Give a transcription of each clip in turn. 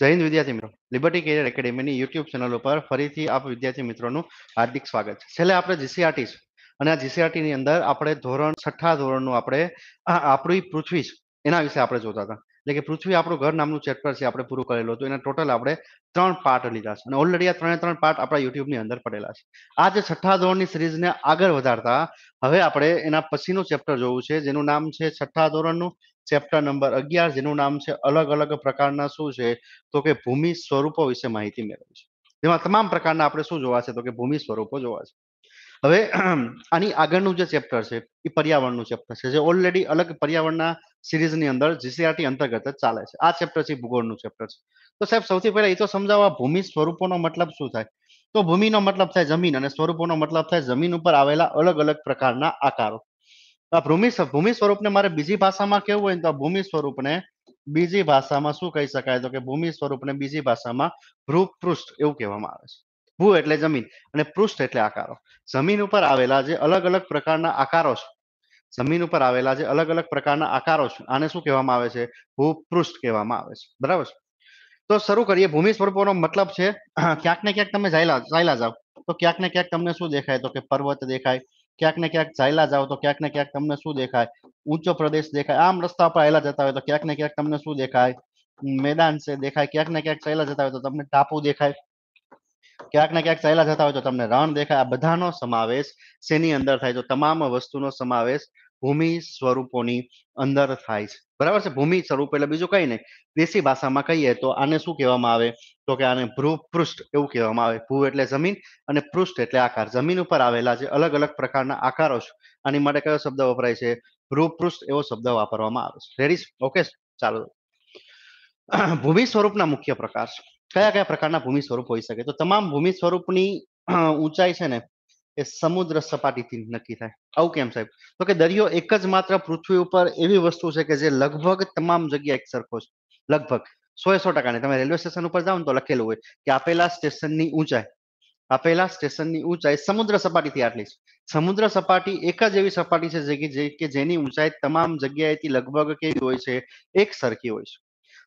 જય વિદ્યાર્થી મિત્રો લિબર્ટી કેરિયર એકેડેમીની યુટ્યુબ ચેનલ ઉપર ફરીથી આપ વિદ્યાર્થી મિત્રોનું હાર્દિક સ્વાગત છે છેલ્લે આપણે જીસીઆરટી અને આ જીસીઆરટી ની અંદર આપણે ધોરણ છઠ્ઠા ધોરણનું આપણે આપણી પૃથ્વી એના વિશે આપણે જોતા હતા એટલે કે પૃથ્વી આપણું ઘર નામનું ચેપ્ટર છે આપણે પૂરું કરેલું હતું એના ટોટલ આપણે ત્રણ પાર્ટ લીધા છે અને ઓલરેડી આ ત્રણે ત્રણ પાર્ટ આપણા યુટ્યુબની અંદર પડેલા છે આ જે છઠ્ઠા ધોરણની સિરીઝને આગળ વધારતા હવે આપણે એના પછીનું ચેપ્ટર જોવું છે જેનું નામ છે છઠ્ઠા ધોરણનું ચેપ્ટર નંબર અગિયાર જેનું નામ છે અલગ અલગ પ્રકારના શું છે તો કે ભૂમિ સ્વરૂપો વિશે માહિતી મેળવી છે જેમાં તમામ પ્રકારના આપણે શું જોવા છે તો કે ભૂમિ સ્વરૂપો જોવા છે હવે આની આગળનું જે ચેપ્ટર છે એ પર્યાવરણનું ચેપ્ટર છે જે ઓલરેડી અલગ પર્યાવરણના સિરીઝની અંદર જીસીઆરટી અંતર્ગત જ ચાલે છે આ ચેપ્ટર છે ભૂગોળનું ચેપ્ટર છે તો સાહેબ સૌથી પહેલા એ તો સમજાવવા ભૂમિ સ્વરૂપોનો મતલબ શું થાય તો ભૂમિનો મતલબ થાય જમીન અને સ્વરૂપોનો મતલબ થાય જમીન ઉપર આવેલા અલગ અલગ પ્રકારના આકારો આ ભૂમિ ભૂમિ સ્વરૂપને મારે બીજી ભાષામાં કેવું હોય તો આ ભૂમિ સ્વરૂપને બીજી ભાષામાં શું કહી શકાય તો કે ભૂમિ સ્વરૂપને બીજી ભાષામાં ભૂપૃષ્ઠ એવું કહેવામાં આવે છે ભૂ એટલે જમીન અને પૃષ્ઠ એટલે આકારો જમીન ઉપર આવેલા જે અલગ અલગ પ્રકારના આકારો છે જમીન ઉપર આવેલા જે અલગ અલગ પ્રકારના આકારો છે આને શું કહેવામાં આવે છે ભૂપૃષ્ઠ કહેવામાં આવે છે બરાબર છે તો શરૂ કરીએ ભૂમિ સ્વરૂપોનો મતલબ છે ક્યાંક ને ક્યાંક તમે જાયલા જાયલા જાઓ તો ક્યાંક ને ક્યાંક તમને શું દેખાય તો કે પર્વત દેખાય ક્યાંક ને ક્યાંક જાયલા જાઓ તો ક્યાંક ને ક્યાંક તમને શું દેખાય ઊંચો પ્રદેશ દેખાય આમ રસ્તા પર આવેલા જતા હોય તો ક્યાંક ને ક્યાંક તમને શું દેખાય મેદાન છે દેખાય ક્યાંક ને ક્યાંક ચાલ્યા જતા હોય તો તમને ટાપુ દેખાય ક્યાંક ને ક્યાંક ચાલ્યા જતા હોય તો તમને રણ દેખાય આ બધાનો સમાવેશ શેની અંદર થાય તો તમામ વસ્તુનો સમાવેશ ભૂમિ સ્વરૂપોની અંદર થાય છે બરાબર છે ભૂમિ સ્વરૂપ એટલે બીજું કઈ નહીં દેશી ભાષામાં કહીએ તો આને શું કહેવામાં આવે તો કે આને ભ્રુ પૃષ્ઠ એવું કહેવામાં આવે ભૂ એટલે જમીન અને પૃષ્ઠ એટલે આકાર જમીન ઉપર આવેલા છે અલગ અલગ પ્રકારના આકારો છે આની માટે કયો શબ્દ વપરાય છે ભૃપૃષ્ઠ એવો શબ્દ વાપરવામાં આવે છે રેડી ઓકે ચાલો ભૂમિ સ્વરૂપના મુખ્ય પ્રકાર છે કયા કયા પ્રકારના ભૂમિ સ્વરૂપ હોઈ શકે તો તમામ ભૂમિ સ્વરૂપની ઊંચાઈ છે ને એ સમુદ્ર સપાટીથી નક્કી થાય આવું કેમ સાહેબ તો કે દરિયો એક જ માત્ર પૃથ્વી ઉપર એવી વસ્તુ છે કે જે લગભગ તમામ જગ્યા એક સરખો છે લગભગ સો એ સો ટકાની તમે રેલવે સ્ટેશન ઉપર જાઓ ને તો લખેલું હોય કે આપેલા સ્ટેશનની ઊંચાઈ આપેલા સ્ટેશનની ઊંચાઈ સમુદ્ર સપાટીથી આટલી છે સમુદ્ર સપાટી એક જ એવી સપાટી છે કે જેની ઊંચાઈ તમામ જગ્યાએથી લગભગ કેવી હોય છે એક સરખી હોય છે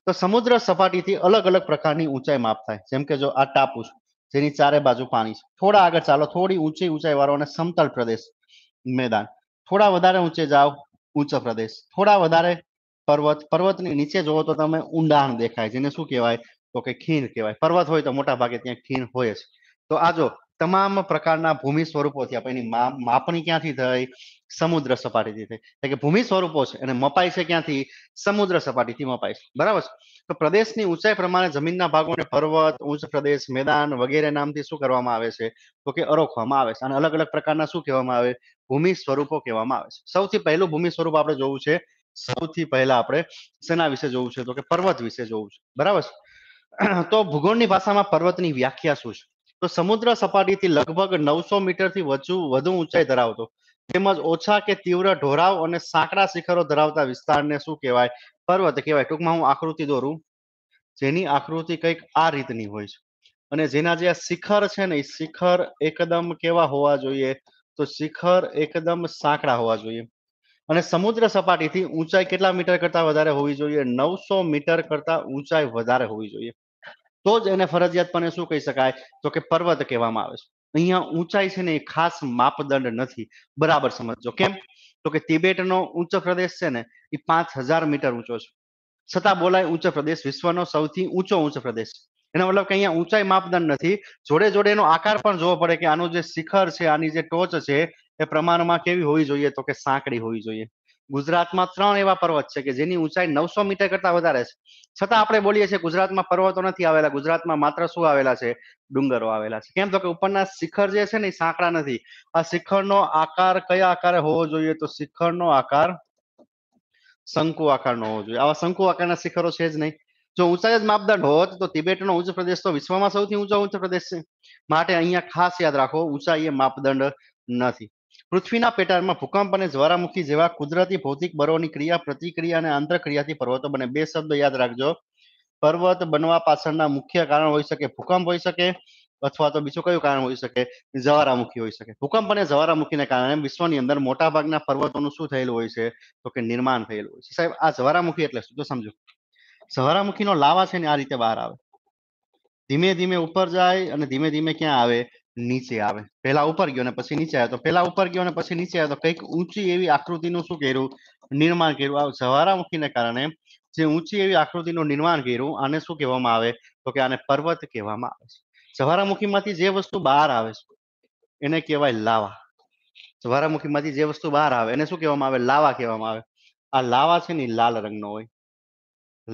તો સમુદ્ર સપાટીથી અલગ અલગ પ્રકારની ઊંચાઈ માપ થાય જેમ કે જો આ ટાપુ છે જેની ચારે બાજુ પાણી છે થોડા આગળ ચાલો થોડી ઊંચી ઊંચાઈ વાળો અને સમતલ પ્રદેશ મેદાન થોડા વધારે ઊંચે જાઓ ઊંચો પ્રદેશ થોડા વધારે પર્વત પર્વતની નીચે જોવો તો તમે ઊંડાણ દેખાય જેને શું કહેવાય તો કે ખીણ કહેવાય પર્વત હોય તો મોટા ભાગે ત્યાં ખીણ હોય છે તો આ જો તમામ પ્રકારના ભૂમિ સ્વરૂપોથી થયા એની માપણી ક્યાંથી થઈ સમુદ્ર સપાટીથી થઈ એટલે કે ભૂમિ સ્વરૂપો છે અને મપાય છે ક્યાંથી સમુદ્ર સપાટીથી મપાય છે બરાબર તો પ્રદેશની ઊંચાઈ પ્રમાણે જમીનના ભાગોને પર્વત ઉચ્ચ પ્રદેશ મેદાન વગેરે નામથી શું કરવામાં આવે છે તો કે અરોખવામાં આવે છે અને અલગ અલગ પ્રકારના શું કહેવામાં આવે ભૂમિ સ્વરૂપો કહેવામાં આવે છે સૌથી પહેલું ભૂમિ સ્વરૂપ આપણે જોવું છે સૌથી પહેલા આપણે શેના વિશે જોવું છે તો કે પર્વત વિશે જોવું છે બરાબર તો ભૂગોળની ભાષામાં પર્વતની વ્યાખ્યા શું છે તો સમુદ્ર સપાટીથી લગભગ નવસો મીટરથી વધુ વધુ ઊંચાઈ ધરાવતો તેમજ ઓછા કે તીવ્ર ઢોળાવ અને સાંકડા શિખરો ધરાવતા વિસ્તારને શું કહેવાય પર્વત કહેવાય ટૂંકમાં હું આકૃતિ દોરું જેની આકૃતિ કંઈક આ રીતની હોય છે અને જેના જે શિખર છે ને શિખર એકદમ કેવા હોવા જોઈએ તો શિખર એકદમ સાંકડા હોવા જોઈએ અને સમુદ્ર સપાટીથી ઊંચાઈ કેટલા મીટર કરતા વધારે હોવી જોઈએ નવસો મીટર કરતા ઊંચાઈ વધારે હોવી જોઈએ તો જ એને ફરજિયાતપણે શું કહી શકાય તો કે પર્વત કહેવામાં આવે છે અહીંયા ઊંચાઈ છે ને એ ખાસ માપદંડ નથી બરાબર સમજો કેમ તો કે તિબેટનો ઊંચો પ્રદેશ છે ને એ પાંચ હજાર મીટર ઊંચો છે છતાં બોલાય ઊંચો પ્રદેશ વિશ્વનો સૌથી ઊંચો ઊંચો પ્રદેશ એનો મતલબ કે અહીંયા ઊંચાઈ માપદંડ નથી જોડે જોડે એનો આકાર પણ જોવો પડે કે આનું જે શિખર છે આની જે ટોચ છે એ પ્રમાણમાં કેવી હોવી જોઈએ તો કે સાંકડી હોવી જોઈએ ગુજરાતમાં ત્રણ એવા પર્વત છે કે જેની ઊંચાઈ નવસો મીટર કરતા વધારે છે છતાં આપણે બોલીએ છીએ ગુજરાતમાં પર્વતો નથી આવેલા ગુજરાતમાં માત્ર શું આવેલા છે ડુંગરો આવેલા છે કેમ તો કે ઉપરના શિખર જે છે ને એ સાંકડા નથી આ શિખરનો આકાર કયા આકારે હોવો જોઈએ તો શિખરનો આકાર શંકુ આકારનો હોવો જોઈએ આવા શંકુ આકારના શિખરો છે જ નહીં જો ઊંચાઈ જ માપદંડ હોત તો તિબેટનો ઉચ્ચ પ્રદેશ તો વિશ્વમાં સૌથી ઊંચો ઉચ્ચ પ્રદેશ છે માટે અહીંયા ખાસ યાદ રાખો ઊંચાઈ એ માપદંડ નથી પૃથ્વીના પેટાળમાં ભૂકંપ અને જ્વાળામુખી જેવા કુદરતી ભૌતિક બળોની ક્રિયા પ્રતિક્રિયા અને આંતરક્રિયાથી પર્વતો બને બે શબ્દો યાદ રાખજો પર્વત બનવા પાછળના મુખ્ય કારણ હોઈ શકે ભૂકંપ હોઈ શકે અથવા તો બીજું કયું કારણ હોઈ શકે જવારામુખી હોઈ શકે ભૂકંપ અને જ્વાળામુખીને કારણે વિશ્વની અંદર મોટા ભાગના પર્વતોનું શું થયેલું હોય છે તો કે નિર્માણ થયેલું હોય છે સાહેબ આ જ્વાળામુખી એટલે શું તો સમજો જ્વાળામુખીનો લાવા છે ને આ રીતે બહાર આવે ધીમે ધીમે ઉપર જાય અને ધીમે ધીમે ક્યાં આવે નીચે આવે પહેલા ઉપર ગયો ને પછી નીચે આવ્યો તો પહેલા ઉપર ગયો ને પછી નીચે આવ્યો તો કંઈક ઊંચી એવી આકૃતિનું શું કર્યું નિર્માણ કર્યું આ જ્વાળામુખીને કારણે જે ઊંચી એવી આકૃતિનું નિર્માણ કર્યું આને શું કહેવામાં આવે તો કે આને પર્વત કહેવામાં આવે છે માંથી જે વસ્તુ બહાર આવે છે એને કહેવાય લાવા જ્વાળામુખીમાંથી જે વસ્તુ બહાર આવે એને શું કહેવામાં આવે લાવા કહેવામાં આવે આ લાવા છે ને લાલ રંગનો હોય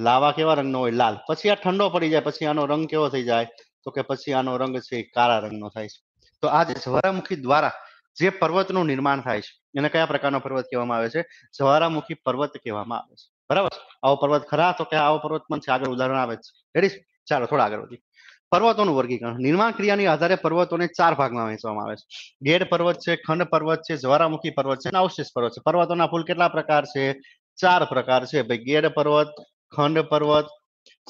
લાવા કેવા રંગનો હોય લાલ પછી આ ઠંડો પડી જાય પછી આનો રંગ કેવો થઈ જાય તો કે પછી આનો રંગ છે કાળા રંગનો થાય છે તો આ જે જ્વાળામુખી દ્વારા જે પર્વતનું નિર્માણ થાય છે એને કયા પ્રકારનો પર્વત કહેવામાં આવે છે જ્વાળામુખી પર્વત કહેવામાં આવે છે બરાબર આવો પર્વત ખરા તો કે આવો પર્વત પણ છે આગળ ઉદાહરણ આવે છે રેડી ચાલો થોડા આગળ વધી પર્વતોનું વર્ગીકરણ નિર્માણ ક્રિયાની આધારે પર્વતોને ચાર ભાગમાં વહેંચવામાં આવે છે ગેડ પર્વત છે ખંડ પર્વત છે જ્વારામુખી પર્વત છે અને અવશેષ પર્વત છે પર્વતોના ફૂલ કેટલા પ્રકાર છે ચાર પ્રકાર છે ભાઈ ગેડ પર્વત ખંડ પર્વત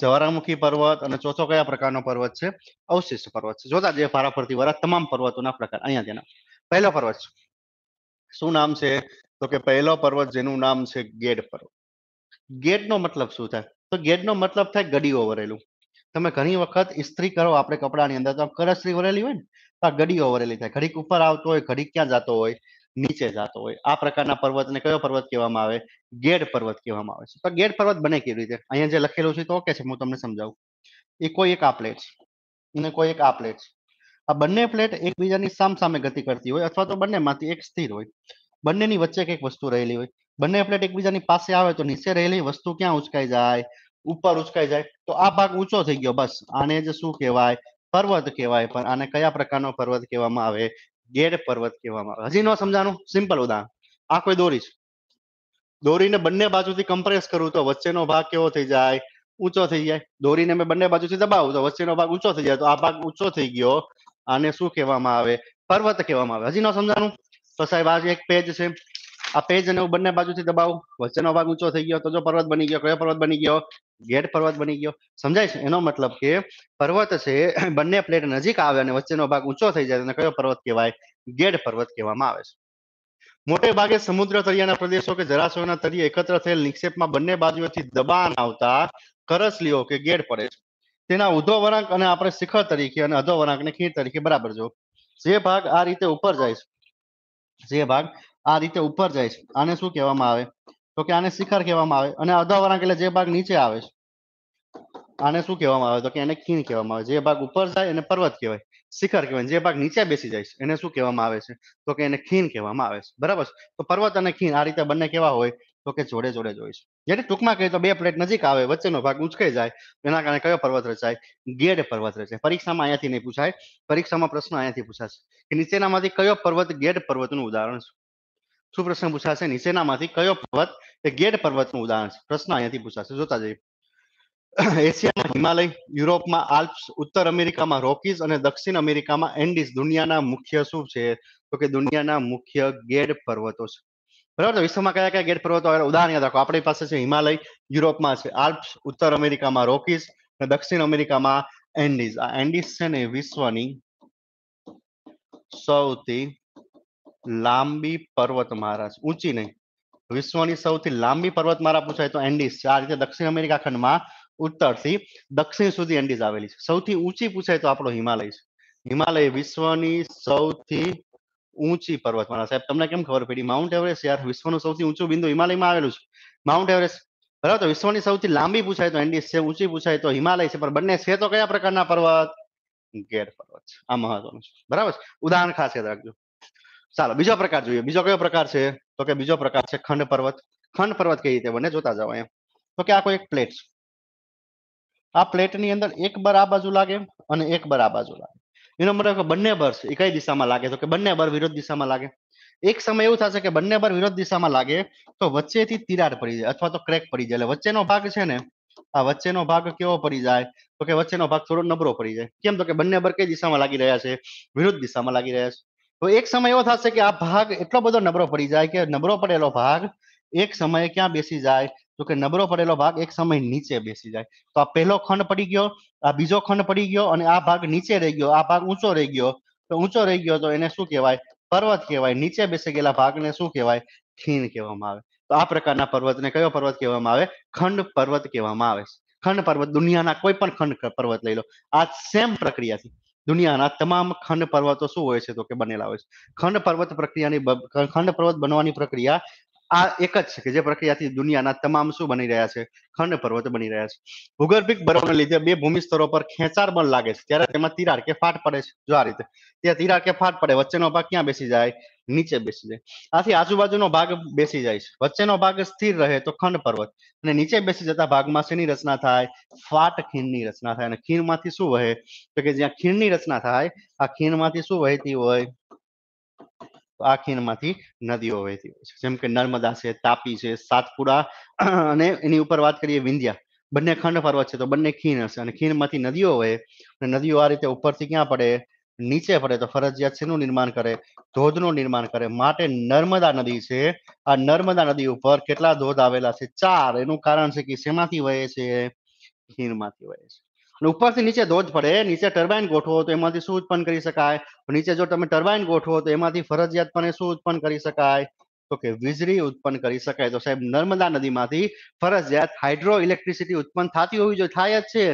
જ્વાળામુખી પર્વત અને ચોથો કયા પ્રકારનો પર્વત છે અવશિષ્ટ પર્વત છે જોતા જે ફારા ફરતી તમામ પર્વતોના પ્રકાર અહીંયા તેના પહેલો પર્વત શું નામ છે તો કે પહેલો પર્વત જેનું નામ છે ગેટ પર્વત ગેડનો મતલબ શું થાય તો ગેડનો મતલબ થાય ગડી ઓવરેલું તમે ઘણી વખત ઇસ્ત્રી કરો આપણે કપડાની અંદર તો કરસ્ત્રી વરેલી હોય ને તો આ ગડીઓ વરેલી થાય ઘડીક ઉપર આવતો હોય ઘડીક ક્યાં જતો હોય નીચે જતો હોય આ પ્રકારના પર્વતને કયો પર્વત કહેવામાં આવે ગેડ પર્વત કહેવામાં આવે છે તો ગેડ પર્વત બને કેવી રીતે અહીંયા જે લખેલું છે તો ઓકે છે હું તમને સમજાવું એ કોઈ એક આ પ્લેટ અને કોઈ એક આ પ્લેટ છે આ બંને પ્લેટ એકબીજાની સામ સામે ગતિ કરતી હોય અથવા તો બંનેમાંથી એક સ્થિર હોય બંનેની વચ્ચે કઈક વસ્તુ રહેલી હોય બંને પ્લેટ એકબીજાની પાસે આવે તો નીચે રહેલી વસ્તુ ક્યાં ઉચકાઈ જાય ઉપર ઉચકાઈ જાય તો આ ભાગ ઊંચો થઈ ગયો બસ આને જ શું કહેવાય પર્વત કહેવાય પણ આને કયા પ્રકારનો પર્વત કહેવામાં આવે ગેડ પર્વત કહેવામાં આવે હજી ન સમજાણું સિમ્પલ ઉદાહરણ આ કોઈ દોરી છે દોરીને બંને બાજુથી કમ્પ્રેસ કરું તો વચ્ચેનો ભાગ કેવો થઈ જાય ઊંચો થઈ જાય દોરીને મેં બંને બાજુથી દબાવું તો વચ્ચેનો ભાગ ઊંચો થઈ જાય તો આ ભાગ ઊંચો થઈ ગયો આને શું કહેવામાં આવે પર્વત કહેવામાં આવે હજી ન સમજાણું તો સાહેબ આ એક પેજ છે આ પેજ અને હું બંને બાજુથી દબાવું વચ્ચેનો ભાગ ઊંચો થઈ ગયો તો જો પર્વત બની ગયો કયો પર્વત બની ગયો ગેટ પર્વત બની ગયો સમજાય છે એનો મતલબ કે પર્વત છે બંને પ્લેટ નજીક આવે અને વચ્ચેનો ભાગ ઊંચો થઈ જાય એને કયો પર્વત કહેવાય ગેડ પર્વત કહેવામાં આવે છે મોટે ભાગે સમુદ્ર તળિયાના પ્રદેશો કે જળાશયોના તળિયે એકત્ર થયેલ નિક્ષેપમાં બંને બાજુએથી દબાણ આવતા કરસલીઓ કે ગેડ પડે છે તેના ઉધો વરાંક અને આપણે શિખર તરીકે અને અધો વળાંકને ખીર તરીકે બરાબર જો જે ભાગ આ રીતે ઉપર જાય છે જે ભાગ આ રીતે ઉપર જાય છે આને શું કહેવામાં આવે તો કે આને શિખર કહેવામાં આવે અને અધવરાંક એટલે જે ભાગ નીચે આવે છે આને શું કહેવામાં આવે તો કે એને ખીણ કહેવામાં આવે જે ભાગ ઉપર જાય એને પર્વત કહેવાય શિખર કહેવાય જે ભાગ નીચે બેસી જાય છે એને શું કહેવામાં આવે છે તો કે એને ખીણ કહેવામાં આવે છે બરાબર તો પર્વત અને ખીણ આ રીતે બંને કેવા હોય તો કે જોડે જોડે જોઈ છે જેને ટૂંકમાં કહીએ તો બે પ્લેટ નજીક આવે વચ્ચેનો ભાગ ઉંચકાઈ જાય એના કારણે કયો પર્વત રચાય ગેડ પર્વત રચાય પરીક્ષામાં અહીંયાથી નહીં પૂછાય પરીક્ષામાં પ્રશ્ન અહીંયાથી પૂછાશે કે નીચેનામાંથી કયો પર્વત ગેડ પર્વતનું ઉદાહરણ છે શું પ્રશ્ન પૂછાશે નીચેનામાંથી કયો પર્વત એ ગેડ પર્વતનું ઉદાહરણ છે પ્રશ્ન અહીંયાથી પૂછાશે જોતા જઈએ એશિયામાં હિમાલય યુરોપમાં આલ્પ્સ ઉત્તર અમેરિકામાં રોકીઝ અને દક્ષિણ અમેરિકામાં એન્ડીઝ દુનિયાના મુખ્ય શું છે તો કે દુનિયાના મુખ્ય ગેડ પર્વતો છે બરાબર વિશ્વમાં કયા કયા ગેડ પર્વતો ઉદાહરણ યાદ રાખો આપણી પાસે છે હિમાલય યુરોપમાં છે આલ્પ્સ ઉત્તર અમેરિકામાં રોકીઝ અને દક્ષિણ અમેરિકામાં એન્ડિઝ આ એન્ડિઝ છે ને વિશ્વની સૌથી લાંબી પર્વતમાળા છે ઊંચી નહીં વિશ્વની સૌથી લાંબી પર્વતમાળા પૂછાય તો એન્ડીઝ છે આ રીતે દક્ષિણ અમેરિકા ખંડમાં ઉત્તરથી દક્ષિણ સુધી એન્ડીઝ આવેલી છે સૌથી ઊંચી પૂછાય તો આપણો હિમાલય છે હિમાલય વિશ્વની સૌથી ઊંચી પર્વતમાળા સાહેબ તમને કેમ ખબર પડી માઉન્ટ એવરેસ્ટ યાર વિશ્વનું સૌથી ઊંચું બિંદુ હિમાલયમાં આવેલું છે માઉન્ટ એવરેસ્ટ બરાબર વિશ્વની સૌથી લાંબી પૂછાય તો એન્ડીઝ છે ઊંચી પૂછાય તો હિમાલય છે પણ બંને છે તો કયા પ્રકારના પર્વત ગેર પર્વત છે આ મહત્વનું છે બરાબર ઉદાહરણ ખાસ યાદ રાખજો ચાલો બીજો પ્રકાર જોઈએ બીજો કયો પ્રકાર છે તો કે બીજો પ્રકાર છે ખંડ પર્વત ખંડ પર્વત કઈ રીતે બને જોતા જાવ એમ તો કે આ કોઈ એક પ્લેટ આ પ્લેટની અંદર એક બર આ બાજુ લાગે અને એક બર આ બાજુ લાગે એનો મતલબ બંને બર છે એ કઈ દિશામાં લાગે તો કે બંને બર વિરોધ દિશામાં લાગે એક સમય એવું થશે કે બંને બર વિરોધ દિશામાં લાગે તો વચ્ચેથી તિરાડ પડી જાય અથવા તો ક્રેક પડી જાય એટલે વચ્ચેનો ભાગ છે ને આ વચ્ચેનો ભાગ કેવો પડી જાય તો કે વચ્ચેનો ભાગ થોડો નબળો પડી જાય કેમ તો કે બંને બર કઈ દિશામાં લાગી રહ્યા છે વિરુદ્ધ દિશામાં લાગી રહ્યા છે તો એક સમય એવો થશે કે આ ભાગ એટલો બધો નબળો પડી જાય કે નબળો પડેલો ભાગ એક સમયે ક્યાં બેસી જાય તો કે નબળો પડેલો ભાગ એક સમય નીચે બેસી જાય તો આ પહેલો ખંડ પડી ગયો આ બીજો ખંડ પડી ગયો અને આ ભાગ નીચે રહી ગયો આ ભાગ ઊંચો રહી ગયો તો ઊંચો રહી ગયો તો એને શું કહેવાય પર્વત કહેવાય નીચે બેસી ગયેલા ભાગને શું કહેવાય ખીણ કહેવામાં આવે તો આ પ્રકારના પર્વતને કયો પર્વત કહેવામાં આવે ખંડ પર્વત કહેવામાં આવે છે ખંડ પર્વત દુનિયાના કોઈ પણ ખંડ પર્વત લઈ લો આ સેમ પ્રક્રિયાથી દુનિયાના તમામ ખંડ પર્વતો શું હોય છે તો કે બનેલા હોય છે ખંડ પર્વત પ્રક્રિયાની ખંડ પર્વત બનવાની પ્રક્રિયા આ એક જ છે કે જે પ્રક્રિયાથી દુનિયાના તમામ શું બની રહ્યા છે ખંડ પર્વત બની રહ્યા છે ભૂગર્ભિક બરફને લીધે બે ભૂમિ સ્તરો પર ખેંચાણ પણ લાગે છે ત્યારે તેમાં તિરાડ કે ફાટ પડે છે જો આ રીતે ત્યાં તિરાડ કે ફાટ પડે વચ્ચેનો ભાગ ક્યાં બેસી જાય નીચે બેસી જાય આથી આજુબાજુનો ભાગ બેસી જાય છે વચ્ચેનો ભાગ સ્થિર રહે તો ખંડ પર્વત અને નીચે બેસી જતા ભાગમાં શેની રચના થાય ફાટ ખીણની રચના થાય અને ખીણમાંથી શું વહે તો કે જ્યાં ખીણની રચના થાય આ ખીણમાંથી શું વહેતી હોય આ ખીણમાંથી નદીઓ વહેતી હોય છે જેમ કે નર્મદા છે તાપી છે સાતપુરા અને એની ઉપર વાત કરીએ વિંધ્યા બંને ખંડ પર્વત છે તો બંને ખીણ હશે અને ખીણમાંથી નદીઓ વહે અને નદીઓ આ રીતે ઉપરથી ક્યાં પડે નીચે પડે તો ફરજિયાત શેનું નિર્માણ કરે ધોધનું નિર્માણ કરે માટે નર્મદા નદી છે આ નર્મદા નદી ઉપર કેટલા ધોધ આવેલા છે ચાર એનું કારણ છે કે શેમાંથી વહે છે ખીણમાંથી વહે છે અને ઉપરથી નીચે ધોધ પડે નીચે ટર્બાઇન ગોઠવો તો એમાંથી શું ઉત્પન્ન કરી શકાય નીચે જો તમે ટર્બાઇન ગોઠવો તો એમાંથી ફરજિયાતપણે શું ઉત્પન્ન કરી શકાય તો કે વીજળી ઉત્પન્ન કરી શકાય તો સાહેબ નર્મદા નદીમાંથી ફરજિયાત હાઇડ્રો ઇલેક્ટ્રિસિટી ઉત્પન્ન થતી હોવી જોઈએ થાય જ છે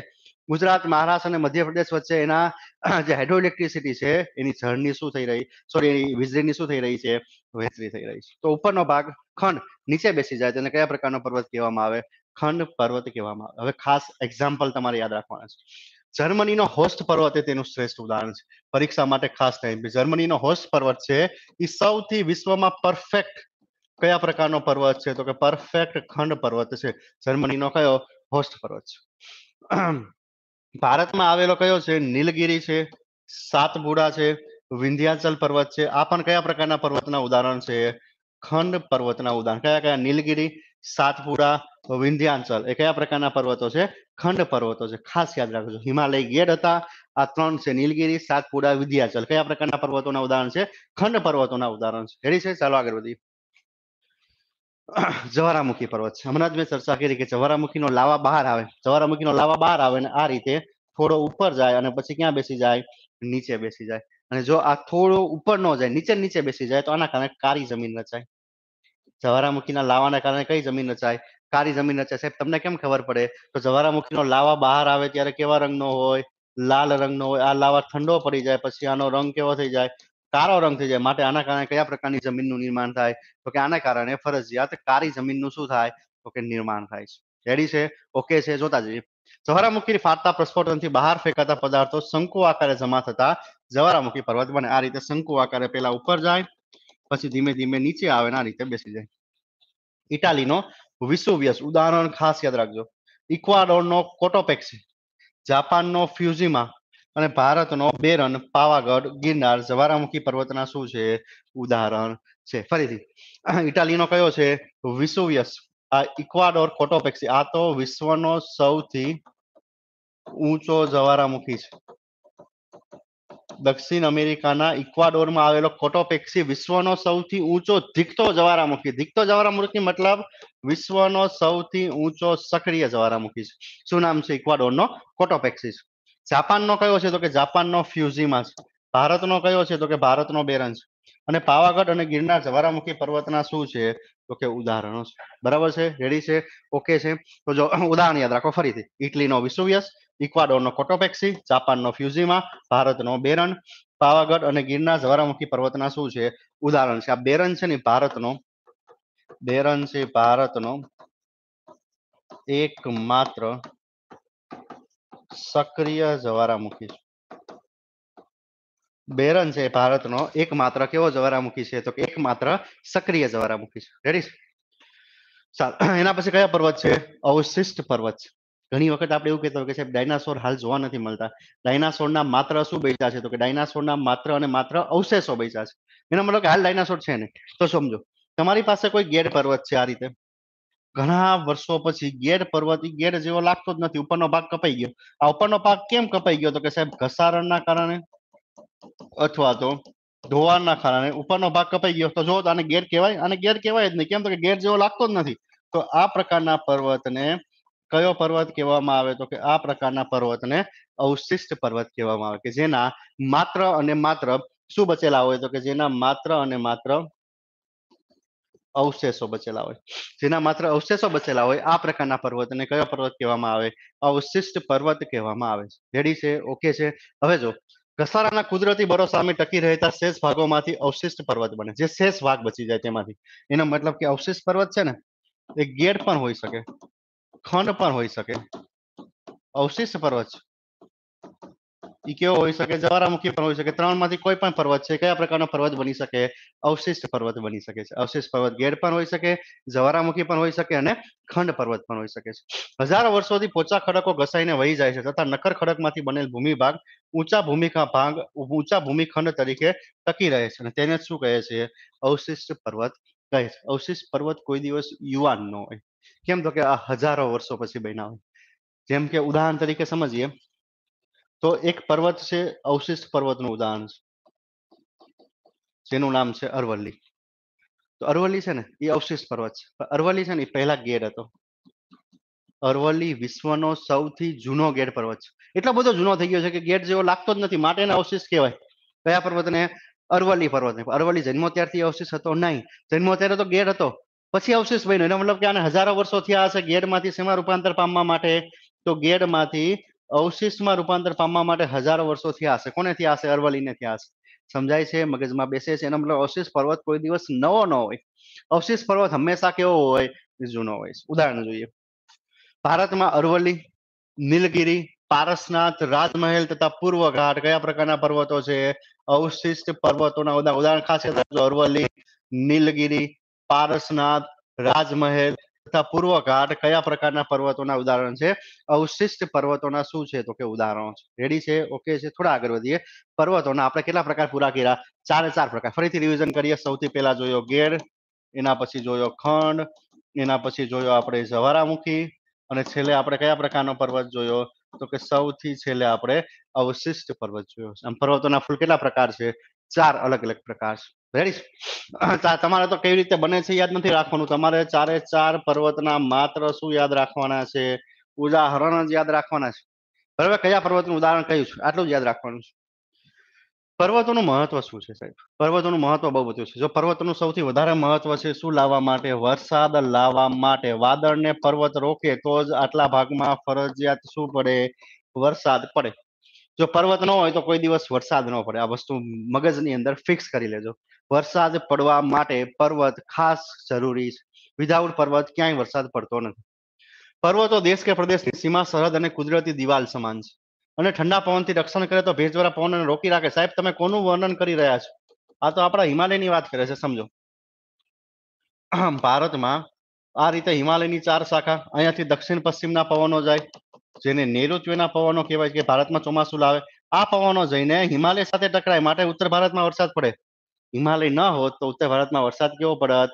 ગુજરાત મહારાષ્ટ્ર અને મધ્યપ્રદેશ વચ્ચે એના જે હાઇડ્રો ઇલેક્ટ્રિસિટી છે એની ઝડની શું થઈ રહી સોરી વીજળીની શું થઈ રહી છે વહેંચણી થઈ રહી છે તો ઉપરનો ભાગ ખંડ નીચે બેસી જાય તેને કયા પ્રકારનો પર્વત કહેવામાં આવે ખંડ પર્વત કહેવામાં આવે હવે ખાસ એક્ઝામ્પલ તમારે યાદ રાખવાનું છે જર્મનીનો હોસ્ટ પર્વત એ તેનું શ્રેષ્ઠ ઉદાહરણ છે પરીક્ષા માટે ખાસ નહીં જર્મનીનો હોસ્ટ પર્વત છે એ સૌથી વિશ્વમાં પરફેક્ટ કયા પ્રકારનો પર્વત છે તો કે પરફેક્ટ ખંડ પર્વત છે જર્મનીનો કયો હોસ્ટ પર્વત છે ભારતમાં આવેલો કયો છે નીલગીરી છે સાતપુડા છે વિંધ્યાચલ પર્વત છે આ પણ કયા પ્રકારના પર્વતના ઉદાહરણ છે ખંડ પર્વતના ઉદાહરણ કયા કયા નીલગીરી સાતપુરા વિંધ્યાંચલ એ કયા પ્રકારના પર્વતો છે ખંડ પર્વતો છે ખાસ યાદ રાખજો હિમાલય ગેડ હતા આ ત્રણ છે નીલગીરી સાતપુડા વિંધ્યાચલ કયા પ્રકારના પર્વતોના ઉદાહરણ છે ખંડ પર્વતોના ઉદાહરણ છે રેડી છે ચાલો આગળ વધીએ જવારામુખી પર્વત છે હમણાં જ મેં ચર્ચા કરી કે જવારામુખીનો લાવા બહાર આવે જવારામુખીનો લાવા બહાર આવે ને આ રીતે થોડો ઉપર જાય અને પછી ક્યાં બેસી જાય નીચે બેસી જાય અને જો આ થોડો ઉપર ન જાય નીચે નીચે બેસી જાય તો આના કારણે કારી જમીન રચાય જ્વાળામુખીના લાવાના કારણે કઈ જમીન નચાય કાળી જમીન રચાય સાહેબ તમને કેમ ખબર પડે તો જ્વાળામુખીનો લાવા બહાર આવે ત્યારે કેવા રંગનો હોય લાલ રંગનો હોય આ લાવા ઠંડો પડી જાય પછી આનો રંગ કેવો થઈ જાય કાળો રંગ થઈ જાય માટે આના કારણે કયા પ્રકારની જમીનનું નિર્માણ થાય તો કે આના કારણે ફરજિયાત કાળી જમીનનું શું થાય તો કે નિર્માણ થાય છે રેડી છે ઓકે છે જોતા જઈએ જ્વાળામુખી ફાટતા પ્રસ્ફોટનથી બહાર ફેંકાતા પદાર્થો શંકુ આકારે જમા થતા જવારામુખી પર્વત બને આ રીતે શંકુ આકારે પેલા ઉપર જાય પછી ધીમે ધીમે નીચે આવે આ રીતે બેસી જાય ઇટાલીનો વિસુવિયસ ઉદાહરણ ખાસ યાદ રાખજો ઇક્વાડોરનો કોટોપેક્સ જાપાનનો ફ્યુઝીમા અને ભારતનો બેરન પાવાગઢ ગિરનાર જવારામુખી પર્વતના શું છે ઉદાહરણ છે ફરીથી ઇટાલીનો કયો છે વિસુવિયસ આ ઇક્વાડોર કોટોપેક્સી આ તો વિશ્વનો સૌથી ઊંચો જવારામુખી છે દક્ષિણ અમેરિકાના ઇક્વાડોરમાં આવેલો કોટોપેક્સી વિશ્વનો સૌથી ઊંચો ધીકતો જ્વાળામુખી ધીકતો જ્વાળામુખી મતલબ વિશ્વનો સૌથી ઊંચો સક્રિય જ્વાળામુખી છે શું નામ છે ઇક્વાડોરનો કોટોપેક્સી જાપાનનો કયો છે તો કે જાપાનનો ફ્યુઝીમા છે ભારતનો કયો છે તો કે ભારતનો બેરન છે અને પાવાગઢ અને ગિરનાર જવારામુખી પર્વતના શું છે તો કે ઉદાહરણો છે બરાબર છે રેડી છે ઓકે છે તો જો ઉદાહરણ યાદ રાખો ફરીથી ઇટલીનો વિસુવિયસ ઇક્વાડોરનો કોટોપેક્સી જાપાનનો ફ્યુઝીમા ભારતનો બેરન પાવાગઢ અને ગિરનાર જ્વાળામુખી પર્વતના શું છે ઉદાહરણ છે આ બેરન છે ને ભારતનો બેરન છે ભારતનો એકમાત્ર સક્રિય જ્વાળામુખી છે બેરન છે ભારતનો એકમાત્ર કેવો જ્વાળામુખી છે તો કે એકમાત્ર સક્રિય જ્વાળામુખી છે રેડી ચાલ એના પછી કયા પર્વત છે અવશિષ્ટ પર્વત છે ઘણી વખત આપણે એવું કહેતા હોય કે સાહેબ ડાયનાસોર હાલ જોવા નથી મળતા ડાયનાસોરના માત્ર શું બેચા છે તો કે ડાયનાસોરના માત્ર અને માત્ર અવશેષો બેચા છે એના મતલબ કે હાલ ડાયનાસોર છે ને તો સમજો તમારી પાસે કોઈ ગેર પર્વત છે આ રીતે ઘણા વર્ષો પછી ગેર પર્વત ગેર જેવો લાગતો જ નથી ઉપરનો ભાગ કપાઈ ગયો આ ઉપરનો ભાગ કેમ કપાઈ ગયો તો કે સાહેબ ઘસારણના કારણે અથવા તો ધોવાણના કારણે ઉપરનો ભાગ કપાઈ ગયો તો જો આને ગેર કહેવાય અને ગેર કહેવાય જ નહીં કેમ તો કે ગેર જેવો લાગતો જ નથી તો આ પ્રકારના પર્વતને કયો પર્વત કહેવામાં આવે તો કે આ પ્રકારના પર્વતને અવશિષ્ટ પર્વત કહેવામાં આવે કે જેના માત્ર અને માત્ર શું બચેલા હોય તો કે જેના માત્ર અને માત્ર અવશેષો બચેલા હોય જેના માત્ર અવશેષો બચેલા હોય આ પ્રકારના પર્વતને કયો પર્વત કહેવામાં આવે અવશિષ્ટ પર્વત કહેવામાં આવે છે રેડી છે ઓકે છે હવે જો ઘસારાના કુદરતી બરો સામે ટકી રહેતા શેષ ભાગોમાંથી અવશિષ્ટ પર્વત બને જે શેષ ભાગ બચી જાય તેમાંથી એનો મતલબ કે અવશિષ્ટ પર્વત છે ને એ ગેડ પણ હોઈ શકે ખંડ પણ હોઈ શકે અવશિષ્ટ પર્વત એ કેવો હોઈ શકે જવારામુખી પણ હોઈ શકે ત્રણ માંથી કોઈ પણ પર્વત છે કયા પ્રકારનો પર્વત બની શકે અવશિષ્ટ પર્વત બની શકે છે અવશિષ્ટ પર્વત ગેડ પણ હોઈ શકે જવારામુખી પણ હોઈ શકે અને ખંડ પર્વત પણ હોઈ શકે છે હજારો વર્ષોથી પોચા ખડકો ઘસાઈને વહી જાય છે તથા નક્કર ખડકમાંથી બનેલ ભૂમિભાગ ઊંચા ભૂમિકા ભાગ ઊંચા ભૂમિખંડ તરીકે ટકી રહે છે અને તેને શું કહે છે અવશિષ્ટ પર્વત કહે છે અવશિષ્ટ પર્વત કોઈ દિવસ યુવાન ન હોય કેમ તો કે આ હજારો વર્ષો પછી બન્યા હોય જેમ કે ઉદાહરણ તરીકે સમજીએ તો એક પર્વત છે અવશિષ્ટ પર્વતનું ઉદાહરણ જેનું નામ છે અરવલ્લી તો અરવલ્લી છે ને એ અવશિષ્ટ પર્વત છે અરવલ્લી છે ને એ પહેલા ગેડ હતો અરવલ્લી વિશ્વનો સૌથી જૂનો ગેડ પર્વત છે એટલો બધો જૂનો થઈ ગયો છે કે ગેટ જેવો લાગતો જ નથી માટે એને અવશિષ્ટ કહેવાય કયા પર્વતને અરવલ્લી પર્વત અરવલ્લી જન્મો ત્યારથી અવશિષ્ટ હતો નહીં જન્મો ત્યારે તો ગેડ હતો પછી અવશેષ બન્યો એનો મતલબ કે આને હજારો વર્ષો થયા હશે ગેરમાંથી શેમાં રૂપાંતર પામવા માટે તો ગેરમાંથી અવશેષમાં રૂપાંતર પામવા માટે હજારો વર્ષો થયા હશે કોને થયા હશે અરવલ્લીને થયા હશે સમજાય છે મગજમાં બેસે છે એનો મતલબ અવશેષ પર્વત કોઈ દિવસ નવો ન હોય અવશેષ પર્વત હંમેશા કેવો હોય જૂનો હોય ઉદાહરણ જોઈએ ભારતમાં અરવલ્લી નીલગીરી પારસનાથ રાજમહેલ તથા પૂર્વ ઘાટ કયા પ્રકારના પર્વતો છે અવશિષ્ટ પર્વતોના ઉદાહરણ ખાસ અરવલ્લી નીલગીરી પારસનાથ રાજમહેલ તથા પૂર્વ ઘાટ કયા પ્રકારના પર્વતોના ઉદાહરણ છે અવશિષ્ટ પર્વતોના શું છે તો કે ઉદાહરણો છે રેડી છે ઓકે છે થોડા આગળ વધીએ પર્વતોના આપણે કેટલા પ્રકાર પૂરા કર્યા ચારે ચાર પ્રકાર ફરીથી રિવિઝન કરીએ સૌથી પહેલા જોયો ગેર એના પછી જોયો ખંડ એના પછી જોયો આપણે જવારામુખી અને છેલ્લે આપણે કયા પ્રકારનો પર્વત જોયો તો કે સૌથી છેલ્લે આપણે અવશિષ્ટ પર્વત જોયો આમ પર્વતોના ફૂલ કેટલા પ્રકાર છે ચાર અલગ અલગ પ્રકાર છે રેડી તમારે તો કેવી રીતે બને છે યાદ નથી રાખવાનું તમારે ચારે ચાર પર્વતના માત્ર શું યાદ રાખવાના છે ઉદાહરણ જ યાદ રાખવાના છે બરાબર કયા પર્વતનું ઉદાહરણ કયું છે આટલું જ યાદ રાખવાનું છે પર્વતોનું મહત્વ શું છે સાહેબ પર્વતોનું મહત્વ બહુ બધું છે જો પર્વતોનું સૌથી વધારે મહત્વ છે શું લાવવા માટે વરસાદ લાવવા માટે વાદળને પર્વત રોકે તો જ આટલા ભાગમાં ફરજિયાત શું પડે વરસાદ પડે જો પર્વત ન હોય તો કોઈ દિવસ વરસાદ ન પડે આ વસ્તુ મગજની અંદર ફિક્સ કરી લેજો વરસાદ પડવા માટે પર્વત ખાસ જરૂરી છે વિધાઉટ પર્વત ક્યાંય વરસાદ પડતો નથી પર્વતો દેશ કે પ્રદેશની સીમા સરહદ અને કુદરતી દિવાલ સમાન છે અને ઠંડા પવનથી રક્ષણ કરે તો ભેજવાળા પવનને રોકી રાખે સાહેબ તમે કોનું વર્ણન કરી રહ્યા છો આ તો આપણા હિમાલયની વાત કરે છે સમજો ભારતમાં આ રીતે હિમાલયની ચાર શાખા અહીંયાથી દક્ષિણ પશ્ચિમના પવનો જાય જેને નૈઋત્યના પવનો કહેવાય કે ભારતમાં ચોમાસું લાવે આ પવનો જઈને હિમાલય સાથે ટકરાય માટે ઉત્તર ભારતમાં વરસાદ પડે હિમાલય ન હોત તો ઉત્તર ભારતમાં વરસાદ કેવો પડત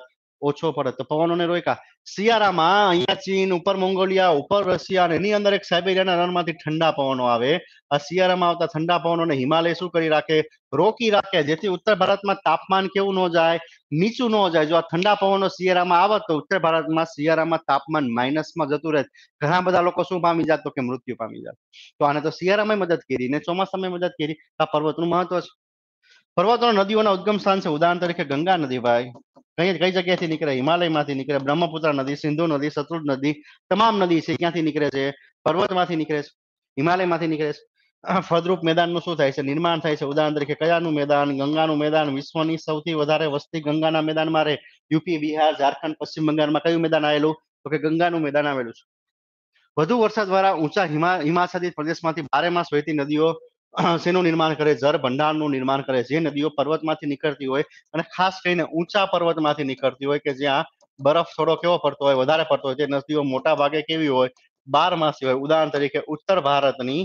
ઓછો પડત તો પવનોને રોકા શિયાળામાં અહીંયા ચીન ઉપર મોંગોલિયા ઉપર રશિયા અને એની અંદર એક સાઇબેરિયાના રણમાંથી ઠંડા પવનો આવે આ શિયાળામાં આવતા ઠંડા પવનોને હિમાલય શું કરી રાખે રોકી રાખે જેથી ઉત્તર ભારતમાં તાપમાન કેવું ન જાય નીચું ન જાય જો આ ઠંડા પવનો શિયાળામાં આવત તો ઉત્તર ભારતમાં શિયાળામાં તાપમાન માઇનસમાં જતું રહે ઘણા બધા લોકો શું પામી જાત તો કે મૃત્યુ પામી જાત તો આને તો શિયાળામાં મદદ કરી ને ચોમાસામાં મદદ કરી આ પર્વતનું મહત્વ છે પર્વતો નદીઓના ઉદ્ગમ સ્થાન છે ઉદાહરણ તરીકે ગંગા નદી ભાઈ કઈ કઈ જગ્યાથી નીકળે હિમાલયમાંથી નીકળે બ્રહ્મપુત્ર નદી સિંધુ નદી સતલુજ નદી તમામ નદી છે ક્યાંથી નીકળે છે પર્વતમાંથી નીકળે છે હિમાલયમાંથી નીકળે છે ફળદ્રુપ મેદાનનું શું થાય છે નિર્માણ થાય છે ઉદાહરણ તરીકે કયાનું મેદાન ગંગાનું મેદાન વિશ્વની સૌથી વધારે વસ્તી ગંગાના મેદાનમાં રહે યુપી બિહાર ઝારખંડ પશ્ચિમ બંગાળમાં કયું મેદાન આવેલું તો કે ગંગાનું મેદાન આવેલું છે વધુ વરસાદ દ્વારા ઊંચા હિમા હિમાચલ પ્રદેશમાંથી ભારે માસ વહેતી નદીઓ શેનું નિર્માણ કરે જળ ભંડારનું નિર્માણ કરે જે નદીઓ પર્વતમાંથી નીકળતી હોય અને ખાસ કરીને ઊંચા પર્વતમાંથી નીકળતી હોય કે જ્યાં બરફ થોડો કેવો પડતો હોય વધારે પડતો હોય તે નદીઓ મોટા ભાગે કેવી હોય બારમાસી હોય ઉદાહરણ તરીકે ઉત્તર ભારતની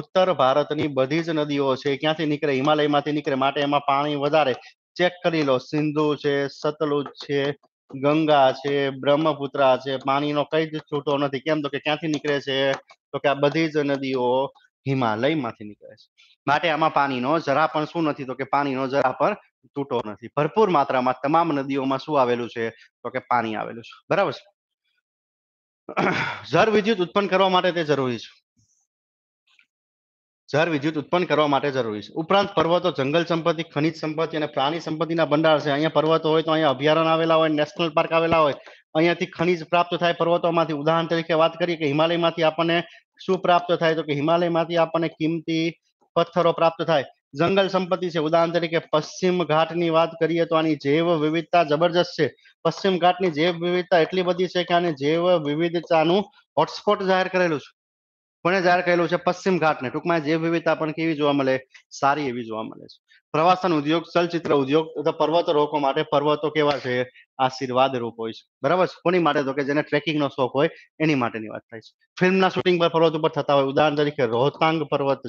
ઉત્તર ભારતની બધી જ નદીઓ છે ક્યાંથી નીકળે હિમાલયમાંથી નીકળે માટે એમાં પાણી વધારે ચેક કરી લો સિંધુ છે સતલુજ છે ગંગા છે બ્રહ્મપુત્રા છે પાણીનો કઈ જ છૂટો નથી કેમ તો કે ક્યાંથી નીકળે છે તો કે આ બધી જ નદીઓ હિમાલયમાંથી નીકળે છે માટે આમાં પાણીનો જરા પણ શું નથી તો કે પાણીનો જરા પણ તૂટો નથી ભરપૂર માત્રામાં તમામ નદીઓમાં શું આવેલું છે તો કે પાણી આવેલું છે બરાબર છે જળ વિદ્યુત ઉત્પન્ન કરવા માટે તે જરૂરી છે ઝર વિદ્યુત ઉત્પન્ન કરવા માટે જરૂરી છે ઉપરાંત પર્વતો જંગલ સંપત્તિ ખનિજ સંપત્તિ અને પ્રાણી સંપત્તિના ભંડાર છે અહીંયા પર્વતો હોય તો અહીંયા અભયારણ્ય આવેલા હોય નેશનલ પાર્ક આવેલા હોય અહીંયાથી ખનિજ પ્રાપ્ત થાય પર્વતોમાંથી ઉદાહરણ તરીકે વાત કરીએ કે હિમાલયમાંથી આપણને શું પ્રાપ્ત થાય તો કે હિમાલયમાંથી આપણને કિંમતી પથ્થરો પ્રાપ્ત થાય જંગલ સંપત્તિ છે ઉદાહરણ તરીકે પશ્ચિમ ઘાટની વાત કરીએ તો આની જૈવ વિવિધતા જબરજસ્ત છે પશ્ચિમ ઘાટની જૈવ વિવિધતા એટલી બધી છે કે આને જૈવ વિવિધતાનું હોટસ્પોટ જાહેર કરેલું છે કોને જાહેર કરેલું છે પશ્ચિમ ઘાટને ટૂંકમાં જે વિવિધતા પણ કેવી જોવા મળે સારી એવી જોવા મળે છે પ્રવાસન ઉદ્યોગ ચલચિત્ર ઉદ્યોગ તથા પર્વત રોકો માટે પર્વતો કેવા છે આશીર્વાદ રૂપ હોય છે બરાબર છે કોની માટે તો કે જેને ટ્રેકિંગ નો શોખ હોય એની માટેની વાત થાય છે ફિલ્મના શૂટિંગ પર પર્વત ઉપર થતા હોય ઉદાહરણ તરીકે રોહતાંગ પર્વત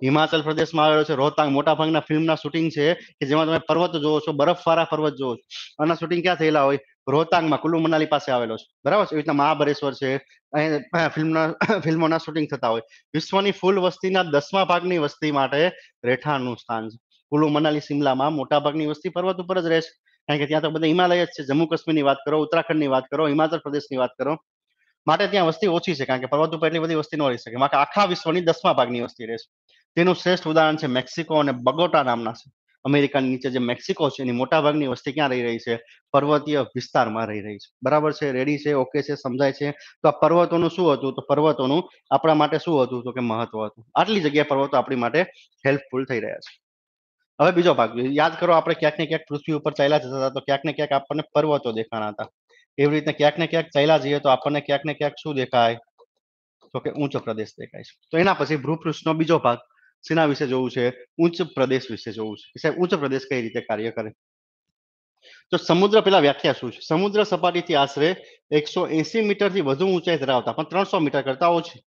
છે હિમાચલ પ્રદેશમાં આવેલો છે રોહતાંગ મોટા ભાગના ફિલ્મના શૂટિંગ છે કે જેમાં તમે પર્વત જોવો છો બરફવાળા પર્વત જોવો છો આના શૂટિંગ ક્યાં થયેલા હોય રોહતાંગમાં કુલુ મનાલી પાસે આવેલો છે બરાબર છે એવી રીતના મહાબળેશ્વર છે ફિલ્મના ફિલ્મોના શૂટિંગ થતા હોય વિશ્વની ફૂલ વસ્તીના દસમા ભાગની વસ્તી માટે રહેઠાણનું સ્થાન છે કુલુ મનાલી શિમલામાં મોટાભાગની વસ્તી પર્વત ઉપર જ રહે છે કારણ કે ત્યાં તો બધા હિમાલય જ છે જમ્મુ કાશ્મીરની વાત કરો ઉત્તરાખંડની વાત કરો હિમાચલ પ્રદેશની વાત કરો માટે ત્યાં વસ્તી ઓછી છે કારણ કે પર્વત ઉપર એટલી બધી વસ્તી ન રહી શકે આખા વિશ્વની દસમા ભાગની વસ્તી રહે છે તેનું શ્રેષ્ઠ ઉદાહરણ છે મેક્સિકો અને બગોટા નામના છે અમેરિકાની નીચે જે મેક્સિકો છે એની મોટા ભાગની વસ્તી ક્યાં રહી રહી છે પર્વતીય વિસ્તારમાં રહી રહી છે બરાબર છે રેડી છે ઓકે છે સમજાય છે તો આ પર્વતોનું શું હતું તો પર્વતોનું આપણા માટે શું હતું તો કે મહત્વ હતું આટલી જગ્યાએ પર્વતો આપણી માટે હેલ્પફુલ થઈ રહ્યા છે હવે બીજો ભાગ યાદ કરો આપણે ક્યાંક ને ક્યાંક પૃથ્વી ઉપર ચાલ્યા જતા હતા તો ક્યાંક ને ક્યાંક આપણને પર્વતો દેખાણા હતા એવી રીતે ક્યાંક ને ક્યાંક ચાલ્યા જઈએ તો આપણને ક્યાંક ને ક્યાંક શું દેખાય તો કે ઊંચો પ્રદેશ દેખાય છે તો એના પછી ભૂપૃષ્ઠનો બીજો ભાગ શેના વિશે જોવું છે ઉચ્ચ પ્રદેશ વિશે જોવું છે સાહેબ ઉચ્ચ પ્રદેશ કઈ રીતે કાર્ય કરે તો સમુદ્ર પેલા વ્યાખ્યા શું છે સમુદ્ર સપાટીથી આશરે એકસો એસી મીટરથી વધુ ઊંચાઈ ધરાવતા પણ ત્રણસો મીટર કરતા ઓછી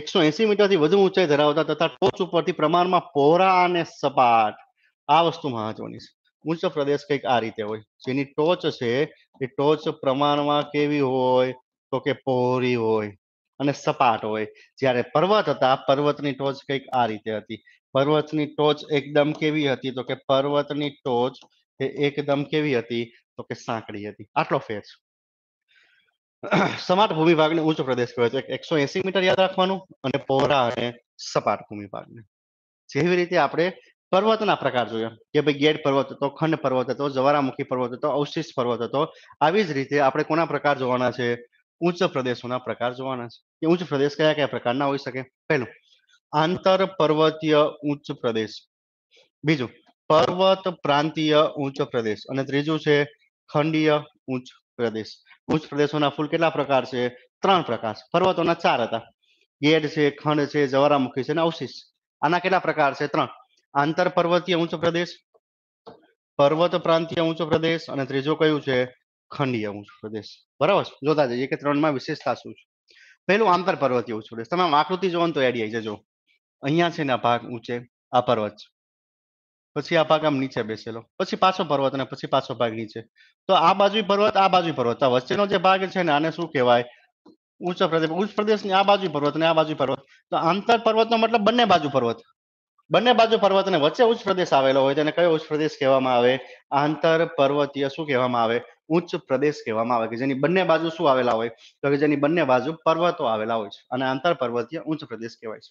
એકસો એસી મીટરથી વધુ ઊંચાઈ ધરાવતા તથા ટોચ ઉપરથી પ્રમાણમાં પહોળા અને સપાટ આ વસ્તુ મહત્વની છે ઉચ્ચ પ્રદેશ કંઈક આ રીતે હોય જેની ટોચ છે એ ટોચ પ્રમાણમાં કેવી હોય તો કે પહોરી હોય અને સપાટ હોય જ્યારે પર્વત હતા પર્વતની ટોચ કંઈક આ રીતે હતી પર્વતની ટોચ એકદમ કેવી હતી તો કે પર્વતની ટોચ એ એકદમ કેવી હતી તો કે સાંકડી હતી આટલો ફેર સમાટ ભૂમિભાગને ઉચ્ચ પ્રદેશ કહેવાય તો એકસો એસી મીટર યાદ રાખવાનું અને પોરા અને સપાટ ભૂમિભાગને જેવી રીતે આપણે પર્વતના પ્રકાર જોઈએ કે ભાઈ ગેટ પર્વત હતો ખંડ પર્વત હતો જવારામુખી પર્વત હતો અવશિષ્ટ પર્વત હતો આવી જ રીતે આપણે કોના પ્રકાર જોવાના છે ઉચ્ચ પ્રદેશોના પ્રકાર જોવાના છે કે ઉચ્ચ પ્રદેશ કયા કયા પ્રકારના હોઈ શકે પહેલું આંતર પર્વતીય ઉચ્ચ પ્રદેશ બીજું પર્વત પ્રાંતીય ઉચ્ચ પ્રદેશ અને ત્રીજું છે ખંડીય ઉચ્ચ પ્રદેશ ઉચ્ચ પ્રદેશોના ફૂલ કેટલા પ્રકાર છે ત્રણ પ્રકાર પર્વતોના ચાર હતા ગેડ છે ખંડ છે જવારામુખી છે અને અવશેષ આના કેટલા પ્રકાર છે ત્રણ આંતર પર્વતીય ઉચ્ચ પ્રદેશ પર્વત પ્રાંતીય ઉચ્ચ પ્રદેશ અને ત્રીજો કયું છે ખંડીય ઊંચ પ્રદેશ બરાબર જોતા જઈએ કે ત્રણમાં વિશેષતા શું છે પહેલું આંતર પર્વતીય ઊંચ પ્રદેશ તમે આકૃતિ જોવો તો એડી આવી જજો અહીંયા છે ને આ ભાગ ઊંચે આ પર્વત છે પછી આ ભાગ આમ નીચે બેસેલો પછી પાછો પર્વત અને પછી પાછો ભાગ નીચે તો આ બાજુ પર્વત આ બાજુ પર્વત આ વચ્ચેનો જે ભાગ છે ને આને શું કહેવાય ઉચ્ચ પ્રદેશ ઉચ્ચ પ્રદેશની આ બાજુ પર્વત અને આ બાજુ પર્વત તો આંતર પર્વતનો મતલબ બંને બાજુ પર્વત બંને બાજુ પર્વતને વચ્ચે ઉચ્ચ પ્રદેશ આવેલો હોય તેને કયો ઉચ્ચ પ્રદેશ કહેવામાં આવે આંતર પર્વતીય શું કહેવામાં આવે ઉચ્ચ પ્રદેશ કહેવામાં આવે કે જેની બંને બાજુ શું આવેલા હોય તો કે જેની બંને બાજુ પર્વતો આવેલા હોય છે અને આંતર પર્વતીય ઉચ્ચ પ્રદેશ કહેવાય છે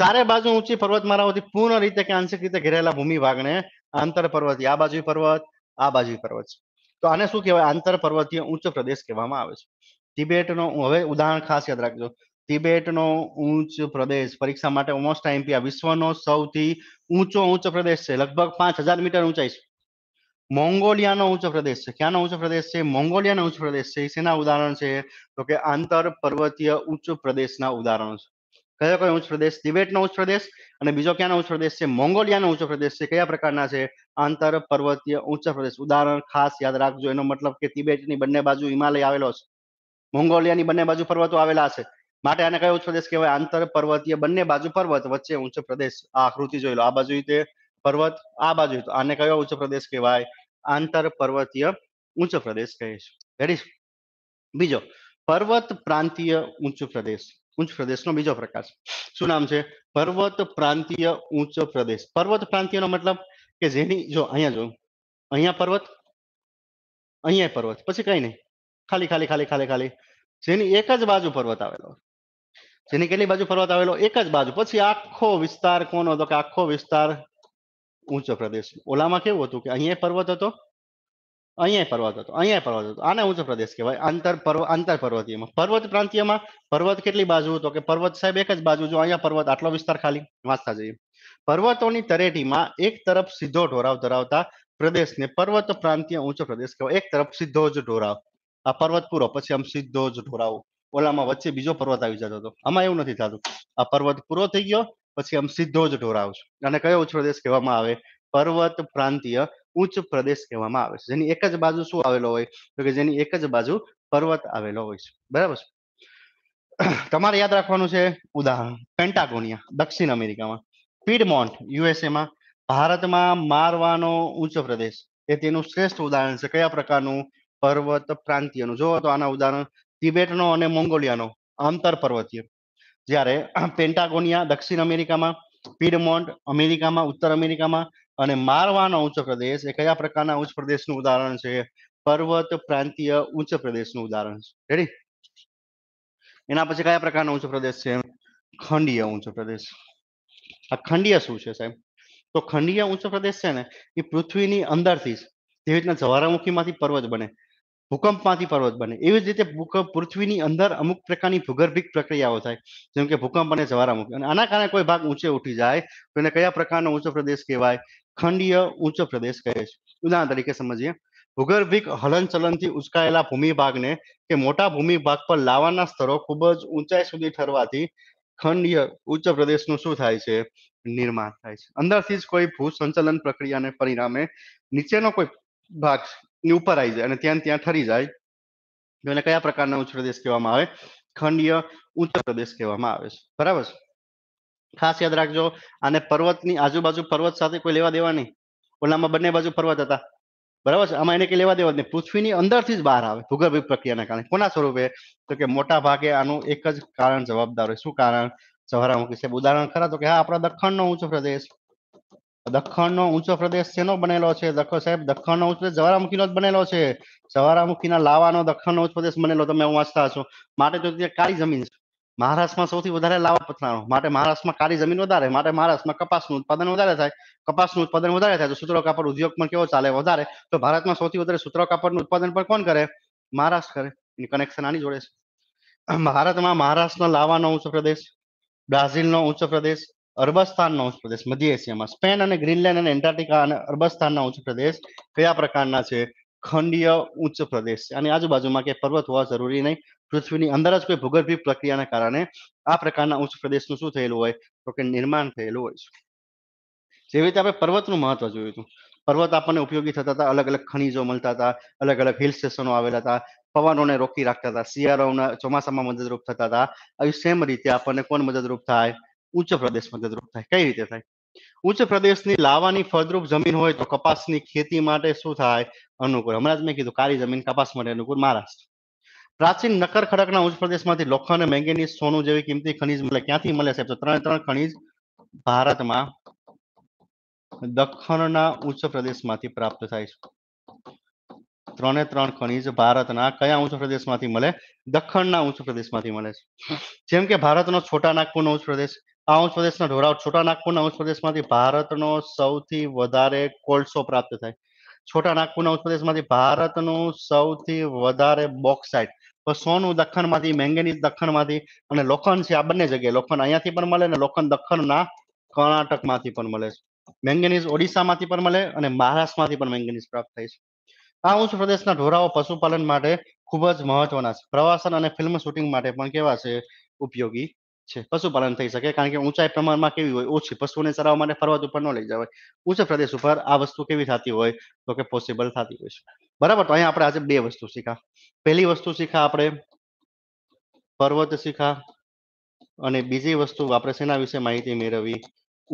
ચારે બાજુ ઊંચી પર્વતમાળાઓથી પૂર્ણ રીતે કે આંશિક રીતે ઘેરાયેલા ભૂમિભાગને આંતર પર્વતીય આ બાજુ પર્વત આ બાજુ પર્વત છે તો આને શું કહેવાય આંતર પર્વતીય ઉચ્ચ પ્રદેશ કહેવામાં આવે છે તિબેટનો હવે ઉદાહરણ ખાસ યાદ રાખજો તિબેટનો ઉચ્ચ પ્રદેશ પરીક્ષા માટે મોસ્ટ આઈમ્પી આ વિશ્વનો સૌથી ઊંચો ઉચ્ચ પ્રદેશ છે લગભગ પાંચ હજાર મીટર ઊંચાઈ છે મોંગોલિયાનો ઉચ્ચ પ્રદેશ છે ક્યાંનો ઉચ્ચ પ્રદેશ છે મોંગોલિયાનો ઉચ્ચ પ્રદેશ છે શેના ઉદાહરણ છે તો કે આંતર પર્વતીય ઉચ્ચ પ્રદેશના ઉદાહરણો છે કયો કયો ઉચ્ચ પ્રદેશ તિબેટનો ઉચ્ચ પ્રદેશ અને બીજો ક્યાંનો ઉચ્ચ પ્રદેશ છે મોંગોલિયાનો ઉચ્ચ પ્રદેશ છે કયા પ્રકારના છે આંતર પર્વતીય ઉચ્ચ પ્રદેશ ઉદાહરણ ખાસ યાદ રાખજો એનો મતલબ કે તિબેટની બંને બાજુ હિમાલય આવેલો છે મોંગોલિયાની બંને બાજુ પર્વતો આવેલા છે માટે આને કયો ઉચ્ચપ્રદેશ કહેવાય આંતર પર્વતીય બંને बाजू પર્વત વચ્ચે ઊંચો પ્રદેશ આ આકૃતિ જોઈ લો આ बाजूય તે પર્વત આ बाजूય આને કયો ઉચ્ચપ્રદેશ કહેવાય આંતર પર્વતીય ઊંચો પ્રદેશ કહે છે ધેટ ઇસ બીજો પર્વત પ્રાંતીય ઊંચો પ્રદેશ ઊંચો પ્રદેશનો બીજો પ્રકાર શું નામ છે પર્વત પ્રાંતીય ઊંચો પ્રદેશ પર્વત પ્રાંતીયનો મતલબ કે જેની જો અહીંયા જો અહીંયા પર્વત અહીંયા પર્વત પછી કઈ નહી ખાલી ખાલી ખાલી ખાલી ખાલી જેની એક જ बाजू પર્વત આવેલો જેની કેટલી બાજુ પર્વત આવેલો એક જ બાજુ પછી આખો વિસ્તાર કોનો હતો કે આખો વિસ્તાર ઊંચો પ્રદેશ ઓલામાં કેવું હતું કે અહીંયા પર્વત હતો અહીંયા પર્વત હતો અહીંયા પર્વત હતો આને ઊંચો પ્રદેશ કહેવાય આંતર પર્વ આંતર પર્વતીયમાં પર્વત પ્રાંતિયમાં પર્વત કેટલી બાજુ હતો કે પર્વત સાહેબ એક જ બાજુ જો અહીંયા પર્વત આટલો વિસ્તાર ખાલી વાંચતા જઈએ પર્વતોની તરેટીમાં એક તરફ સીધો ઢોરાવ ધરાવતા પ્રદેશને પર્વત પ્રાંતિય ઊંચો પ્રદેશ કહેવાય એક તરફ સીધો જ ઢોરાવ આ પર્વત પૂરો પછી આમ સીધો જ ઢોરાવ ઓલામાં વચ્ચે બીજો પર્વત આવી જતો હતો આમાં એવું નથી થતું આ પર્વત પૂરો થઈ ગયો પછી આમ સીધો જ ઢોળાવ છે અને કયો પ્રદેશ કહેવામાં આવે પર્વત પ્રાંતીય ઉચ્ચ પ્રદેશ કહેવામાં આવે છે જેની એક જ બાજુ શું આવેલો હોય તો કે જેની એક જ બાજુ પર્વત આવેલો હોય છે બરાબર છે તમારે યાદ રાખવાનું છે ઉદાહરણ પેન્ટાગોનિયા દક્ષિણ અમેરિકામાં પીડમોન્ટ યુએસએમાં ભારતમાં મારવાનો ઉચ્ચ પ્રદેશ એ તેનું શ્રેષ્ઠ ઉદાહરણ છે કયા પ્રકારનું પર્વત પ્રાંતિયનું જો તો આના ઉદાહરણ તિબેટનો અને મોંગોલિયાનો આમતર પર્વતીય જ્યારે પેન્ટાગોનિયા દક્ષિણ અમેરિકામાં પીડમોન્ટ અમેરિકામાં ઉત્તર અમેરિકામાં અને મારવાનો ઉચ્ચ પ્રદેશ એ કયા પ્રકારના ઉચ્ચ પ્રદેશનું ઉદાહરણ છે પર્વત પ્રાંતીય ઉચ્ચ પ્રદેશનું ઉદાહરણ છે રેડી એના પછી કયા પ્રકારનો ઉચ્ચ પ્રદેશ છે ખંડીય ઉચ્ચ પ્રદેશ આ ખંડીય શું છે સાહેબ તો ખંડીય ઉચ્ચ પ્રદેશ છે ને એ પૃથ્વીની અંદરથી જ જેવી રીતના જ્વાળામુખીમાંથી પર્વત બને ભૂકંપમાંથી પર્વત બને એવી જ રીતે ભૂકંપ પૃથ્વીની અંદર અમુક પ્રકારની ભૂગર્ભિક પ્રક્રિયાઓ થાય જેમ કે ભૂકંપ અને જ્વાળામુખી અને આના કારણે કોઈ ભાગ ઊંચે ઉઠી જાય તો એને કયા પ્રકારનો ઊંચો પ્રદેશ કહેવાય ખંડીય ઊંચો પ્રદેશ કહે છે ઉદાહરણ તરીકે સમજીએ ભૂગર્ભિક હલનચલનથી ઉચકાયેલા ભૂમિભાગને કે મોટા ભૂમિભાગ પર લાવાના સ્તરો ખૂબ જ ઊંચાઈ સુધી ઠરવાથી ખંડીય ઉચ્ચ પ્રદેશનું શું થાય છે નિર્માણ થાય છે અંદરથી જ કોઈ ભૂસંચલન પ્રક્રિયાને પરિણામે નીચેનો કોઈ ભાગ ની ઉપર આવી જાય અને ત્યાં ત્યાં ઠરી જાય એને કયા પ્રકારના ઉચ્ચ પ્રદેશ કહેવામાં આવે ખંડીય ઉચ્ચ પ્રદેશ કહેવામાં આવે છે બરાબર છે ખાસ યાદ રાખજો આને પર્વતની આજુબાજુ પર્વત સાથે કોઈ લેવા દેવા નહીં ઓલામાં બંને બાજુ પર્વત હતા બરાબર છે આમાં એને કઈ લેવા દેવા નહીં પૃથ્વીની અંદરથી જ બહાર આવે ભૂગર્ભ પ્રક્રિયાના કારણે કોના સ્વરૂપે તો કે મોટા ભાગે આનું એક જ કારણ જવાબદાર હોય શું કારણ જવાહરરામ મુખી સાહેબ ઉદાહરણ ખરા તો કે હા આપણા દખણનો ઉચ્ચ પ્રદેશ દખણનો ઊંચો પ્રદેશ શેનો બનેલો છે દખો સાહેબ દખણનો ઊંચો પ્રદેશ જ્વાળામુખીનો જ બનેલો છે જ્વાળામુખીના લાવાનો દખણનો ઊંચો પ્રદેશ બનેલો તમે વાંચતા છો માટે તો તે કાળી જમીન છે મહારાષ્ટ્રમાં સૌથી વધારે લાવા પથરાનો માટે મહારાષ્ટ્રમાં કાળી જમીન વધારે માટે મહારાષ્ટ્રમાં કપાસનું ઉત્પાદન વધારે થાય કપાસનું ઉત્પાદન વધારે થાય તો સૂત્રો કાપડ ઉદ્યોગમાં કેવો ચાલે વધારે તો ભારતમાં સૌથી વધારે સૂત્રો કાપડનું ઉત્પાદન પણ કોણ કરે મહારાષ્ટ્ર કરે એની કનેક્શન આની જોડે છે ભારતમાં મહારાષ્ટ્રનો લાવાનો ઊંચો પ્રદેશ બ્રાઝિલનો ઊંચો પ્રદેશ અરબસ્તાનનો ઉચ્ચ પ્રદેશ મધ્ય એશિયામાં સ્પેન અને ગ્રીનલેન્ડ અને એન્ટાર્ટિકા અને અરબસ્તાનના ઉચ્ચ પ્રદેશ કયા પ્રકારના છે ખંડીય ઉચ્ચ પ્રદેશ છે આની આજુબાજુમાં કે પર્વત હોવા જરૂરી નહીં પૃથ્વીની અંદર જ કોઈ ભૂગર્ભીય પ્રક્રિયાના કારણે આ પ્રકારના ઉચ્ચ પ્રદેશનું શું થયેલું હોય તો કે નિર્માણ થયેલું હોય છે જેવી રીતે આપણે પર્વતનું મહત્વ જોયું હતું પર્વત આપણને ઉપયોગી થતા હતા અલગ અલગ ખનીજો મળતા હતા અલગ અલગ હિલ સ્ટેશનો આવેલા હતા પવનોને રોકી રાખતા હતા શિયાળાઓના ચોમાસામાં મદદરૂપ થતા હતા આવી સેમ રીતે આપણને કોણ મદદરૂપ થાય ઉચ્ચ પ્રદેશ મદદરૂપ થાય કઈ રીતે થાય ઉચ્ચ પ્રદેશની લાવાની ફળદ્રુપ જમીન હોય તો કપાસની ખેતી માટે શું થાય અનુકૂળ હમણાં જ મેં કીધું કાળી જમીન કપાસ માટે અનુકૂળ મહારાષ્ટ્ર પ્રાચીન નકર ખડકના ઉચ્ચ પ્રદેશમાંથી લોખંડ મેંગેનીઝ સોનું જેવી કિંમતી ખનીજ મળે ક્યાંથી મળે સાહેબ તો ત્રણે ત્રણ ખનીજ ભારતમાં દખણના ઉચ્ચ પ્રદેશમાંથી પ્રાપ્ત થાય છે ત્રણે ત્રણ ખનિજ ભારતના કયા ઉચ્ચ પ્રદેશમાંથી મળે દખણના ઉચ્ચ પ્રદેશમાંથી મળે છે જેમ કે ભારતનો છોટા નાગપુરનો ઉચ્ચ પ્રદેશ આઉચ પ્રદેશના ઢોળાવ છોટા નાગપુરના આઉચ પ્રદેશમાંથી ભારતનો સૌથી વધારે કોલસો પ્રાપ્ત થાય છોટા નાગપુરના આઉચ પ્રદેશમાંથી ભારતનું સૌથી વધારે બોક્સાઇટ સોનું દખણમાંથી મેંગેનીઝ દખણમાંથી અને લોખંડ છે આ બંને જગ્યાએ લોખંડ અહીંયાથી પણ મળે અને લોખંડ દખણના કર્ણાટકમાંથી પણ મળે છે મેંગેનીઝ ઓડિશામાંથી પણ મળે અને મહારાષ્ટ્રમાંથી પણ મેંગેનીઝ પ્રાપ્ત થાય છે આ ઉચ્ચ પ્રદેશના ઢોરાઓ પશુપાલન માટે ખૂબ જ મહત્વના છે પ્રવાસન અને ફિલ્મ શૂટિંગ માટે પણ કેવા છે ઉપયોગી છે પશુપાલન થઈ શકે કારણ કે ઊંચાઈ પ્રમાણમાં કેવી હોય ઓછી પશુઓને ચરાવવા માટે પર્વત ઉપર ન લઈ જવાય ઊંચા પ્રદેશ ઉપર આ વસ્તુ કેવી થતી હોય તો કે પોસિબલ થતી હોય છે બરાબર તો અહીંયા આપણે આજે બે વસ્તુ શીખ્યા પહેલી વસ્તુ શીખ્યા આપણે પર્વત શીખા અને બીજી વસ્તુ આપણે શેના વિશે માહિતી મેળવી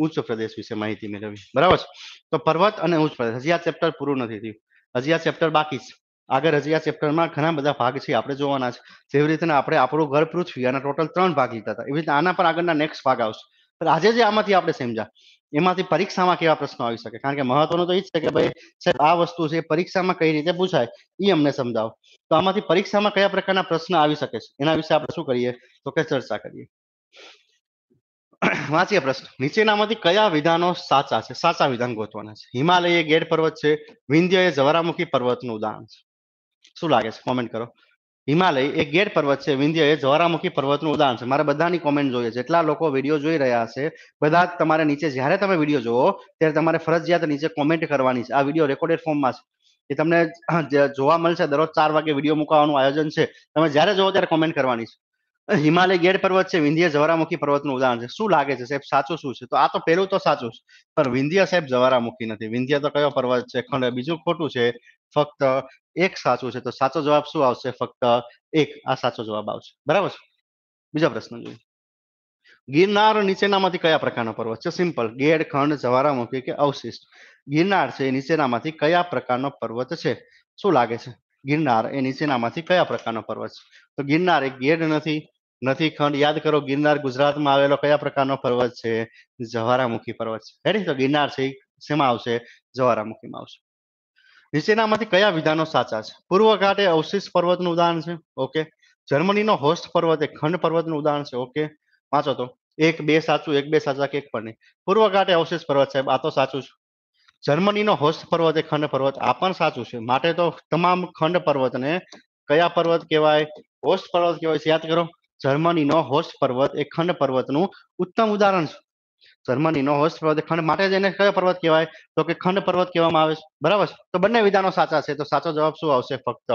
ઉચ્ચ પ્રદેશ વિશે માહિતી મેળવી બરાબર છે તો પર્વત અને ઉચ્ચ પ્રદેશ હજી આ ચેપ્ટર પૂરું નથી થયું હજી આ ચેપ્ટર બાકી છે આગળ હજી આ ચેપ્ટરમાં ઘણા બધા ભાગ છે આપણે જોવાના છે જેવી રીતે આપણે આપણું ઘર પૃથ્વી અને ટોટલ ત્રણ ભાગ લીધા હતા એવી રીતે આના પર આગળના નેક્સ્ટ ભાગ આવશે પણ આજે જે આમાંથી આપણે સમજ્યા એમાંથી પરીક્ષામાં કેવા પ્રશ્નો આવી શકે કારણ કે મહત્વનું તો એ જ છે કે ભાઈ સાહેબ આ વસ્તુ છે પરીક્ષામાં કઈ રીતે પૂછાય એ અમને સમજાવો તો આમાંથી પરીક્ષામાં કયા પ્રકારના પ્રશ્ન આવી શકે છે એના વિશે આપણે શું કરીએ તો કે ચર્ચા કરીએ વાંચીએ પ્રશ્ન નીચેનામાંથી કયા વિધાનો સાચા છે સાચા વિધાન ગોતવાના છે હિમાલય એ ગેર પર્વત છે વિંધ્ય એ જવારામુખી પર્વતનું ઉદાહરણ છે શું લાગે છે કોમેન્ટ કરો હિમાલય એ ગેટ પર્વત છે વિંધ્ય એ જ્વાળામુખી પર્વતનું ઉદાહરણ છે મારે બધાની કોમેન્ટ જોઈએ છે એટલા લોકો વિડીયો જોઈ રહ્યા છે બધા તમારે નીચે જ્યારે તમે વિડીયો જોવો ત્યારે તમારે ફરજિયાત નીચે કોમેન્ટ કરવાની છે આ વિડીયો રેકોર્ડેડ ફોર્મમાં છે એ તમને જોવા મળશે દરરોજ ચાર વાગે વિડીયો મૂકવાનું આયોજન છે તમે જ્યારે જોવો ત્યારે કોમેન્ટ કરવાની છે હિમાલય ગેડ પર્વત છે વિંધ્ય જવારામુખી પર્વતનું ઉદાહરણ છે શું લાગે છે સાહેબ સાચું શું છે તો આ તો પહેલું તો સાચું છે પણ વિંધ્ય સાહેબ જવારામુખી નથી વિંધ્ય તો કયો પર્વત છે ખંડ બીજું ખોટું છે ફક્ત એક સાચું છે તો સાચો જવાબ શું આવશે ફક્ત એક આ સાચો જવાબ આવશે બરાબર છે બીજો પ્રશ્ન જોઈએ ગિરનાર નીચેનામાંથી કયા પ્રકારનો પર્વત છે સિમ્પલ ગેડ ખંડ જવારામુખી કે અવશિષ્ટ ગિરનાર છે એ નીચેનામાંથી કયા પ્રકારનો પર્વત છે શું લાગે છે ગિરનાર એ નીચેનામાંથી કયા પ્રકારનો પર્વત છે તો ગિરનાર એ ગેડ નથી નથી ખંડ યાદ કરો ગિરનાર ગુજરાતમાં આવેલો કયા પ્રકારનો પર્વત છે જવારામુખી પર્વત છે રેડી તો ગિરનાર છે શેમાં આવશે જવારામુખીમાં આવશે નીચેનામાંથી કયા વિધાનો સાચા છે પૂર્વ ઘાટે અવશિષ પર્વતનું ઉદાહરણ છે ઓકે જર્મનીનો હોસ્ટ પર્વત એ ખંડ પર્વતનું ઉદાહરણ છે ઓકે વાંચો તો એક બે સાચું એક બે સાચા કે એક પણ નહીં પૂર્વ ઘાટે અવશેષ પર્વત સાહેબ આ તો સાચું છે જર્મનીનો હોસ્ટ પર્વત એ ખંડ પર્વત આ પણ સાચું છે માટે તો તમામ ખંડ પર્વતને કયા પર્વત કહેવાય હોસ્ટ પર્વત કહેવાય છે યાદ કરો જર્મનીનો હોસ્ટ પર્વત એ ખંડ પર્વતનું ઉત્તમ ઉદાહરણ છે જર્મનીનો હોસ્ટ પર્વત ખંડ માટે જ એને કયો પર્વત કહેવાય તો કે ખંડ પર્વત કહેવામાં આવે છે બરાબર તો બંને વિધાનો સાચા છે તો સાચો જવાબ શું આવશે ફક્ત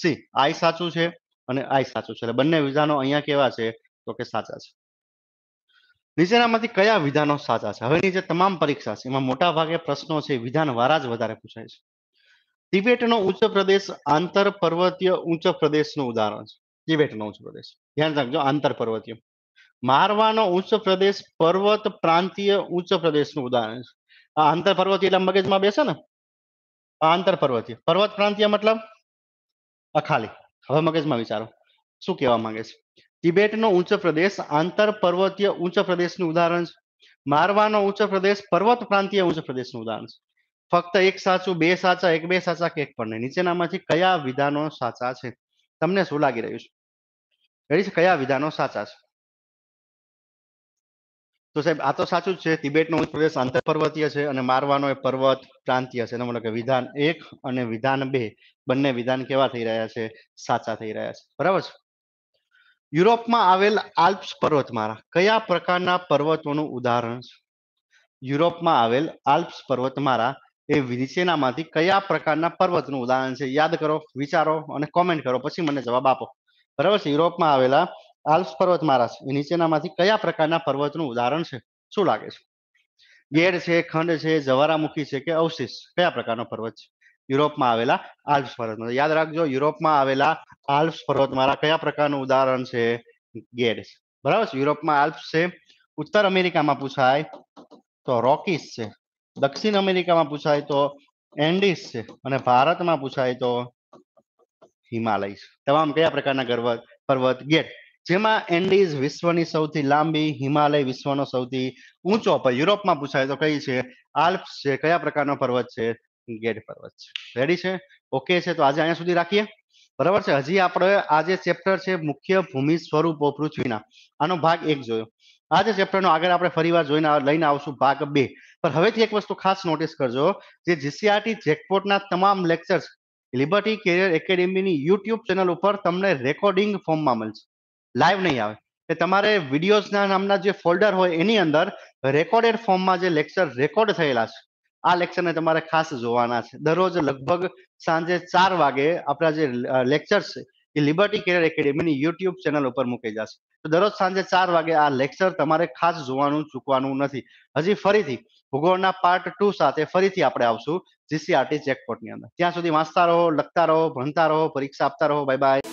સી આઈ સાચું છે અને આઈ સાચું છે એટલે બંને વિધાનો અહીંયા કેવા છે તો કે સાચા છે નીચેનામાંથી કયા વિધાનો સાચા છે હવેની જે તમામ પરીક્ષા છે એમાં મોટા ભાગે પ્રશ્નો છે વિધાન વારા જ વધારે પૂછાય છે તિબેટનો ઉચ્ચ પ્રદેશ આંતર પર્વતીય ઉચ્ચ પ્રદેશનું ઉદાહરણ છે તિબેટનો ઉચ્ચ પ્રદેશ ધ્યાન રાખજો આંતર પર્વતીય મારવાનો ઉચ્ચ પ્રદેશ પર્વત પ્રાંતીય ઉચ્ચ પ્રદેશનું ઉદાહરણ છે આ આંતર પર્વતીય એટલે મગજમાં બેસે ને આ આંતર પર્વતીય પર્વત પ્રાંતીય મતલબ અખાલી હવે મગજમાં વિચારો શું કહેવા માંગે છે તિબેટનો ઉચ્ચ પ્રદેશ આંતર પર્વતીય ઉચ્ચ પ્રદેશનું ઉદાહરણ છે મારવાનો ઉચ્ચ પ્રદેશ પર્વત પ્રાંતીય ઉચ્ચ પ્રદેશનું ઉદાહરણ છે ફક્ત એક સાચું બે સાચા એક બે સાચા કે એક પણ નહીં નીચેનામાંથી કયા વિધાનો સાચા છે તમને શું લાગી રહ્યું છે રેડી કયા વિધાનો સાચા છે તો સાહેબ આ તો સાચું જ છે તિબેટનો ઉચ્ચ પ્રદેશ આંતર પર્વતીય છે અને મારવાનો એ પર્વત પ્રાંતીય છે એટલે કે વિધાન એક અને વિધાન બે બંને વિધાન કેવા થઈ રહ્યા છે સાચા થઈ રહ્યા છે બરાબર છે યુરોપમાં આવેલ આલ્પ્સ પર્વતમાળા કયા પ્રકારના પર્વતોનું ઉદાહરણ છે યુરોપમાં આવેલ આલ્પ્સ મારા એ નીચેનામાંથી કયા પ્રકારના પર્વતનું ઉદાહરણ છે યાદ કરો વિચારો અને કોમેન્ટ કરો પછી મને જવાબ આપો બરાબર છે યુરોપમાં આવેલા આલ્પ્સ પર્વતમાળા છે એ નીચેનામાંથી કયા પ્રકારના પર્વતનું ઉદાહરણ છે શું લાગે છે ગેડ છે ખંડ છે જવારામુખી છે કે અવશેષ કયા પ્રકારનો પર્વત છે યુરોપમાં આવેલા આલ્પ્સ પર્વતમાળા યાદ રાખજો યુરોપમાં આવેલા આલ્પ્સ મારા કયા પ્રકારનું ઉદાહરણ છે ગેડ છે બરાબર છે યુરોપમાં આલ્પ્સ છે ઉત્તર અમેરિકામાં પૂછાય તો રોકીસ છે દક્ષિણ અમેરિકામાં પૂછાય તો એન્ડિસ છે અને ભારતમાં પૂછાય તો હિમાલય તમામ કયા પ્રકારના ગર્વ પર્વત ગેટ જેમાં એન્ડીઝ વિશ્વની સૌથી લાંબી હિમાલય વિશ્વનો સૌથી ઊંચો પર યુરોપમાં પૂછાય તો કઈ છે આલ્પ્સ છે કયા પ્રકારનો પર્વત છે ગેટ પર્વત છે રેડી છે ઓકે છે તો આજે અહીંયા સુધી રાખીએ બરાબર છે હજી આપણે આજે ચેપ્ટર છે મુખ્ય ભૂમિ સ્વરૂપો પૃથ્વીના આનો ભાગ એક જોયો આજે ચેપ્ટરનો આગળ આપણે ફરીવાર જોઈને લઈને આવશું ભાગ બે પણ હવેથી એક વસ્તુ ખાસ નોટિસ કરજો જે જીસીઆરટી જેકપોર્ટના e તમામ લેક્ચર્સ લિબર્ટી કેરિયર એકેડેમીની યુટ્યુબ ચેનલ ઉપર તમને રેકોર્ડિંગ ફોર્મમાં મળશે લાઈવ નહીં આવે કે તમારે વિડીયોઝના નામના જે ફોલ્ડર હોય એની અંદર રેકોર્ડેડ ફોર્મમાં જે લેક્ચર રેકોર્ડ થયેલા છે આ લેક્ચરને તમારે ખાસ જોવાના છે દરરોજ લગભગ સાંજે ચાર વાગે આપણા જે લેક્ચર છે એ લિબર્ટી કેરિયર એકેડેમીની યુટ્યુબ ચેનલ ઉપર મૂકી જશે તો દરરોજ સાંજે ચાર વાગે આ લેક્ચર તમારે ખાસ જોવાનું ચૂકવાનું નથી હજી ફરીથી ભૂગોળના પાર્ટ ટુ સાથે ફરીથી આપણે આવશું જીસીઆરટી જેકપોટની અંદર ત્યાં સુધી વાંચતા રહો લખતા રહો ભણતા રહો પરીક્ષા આપતા રહો બાય બાય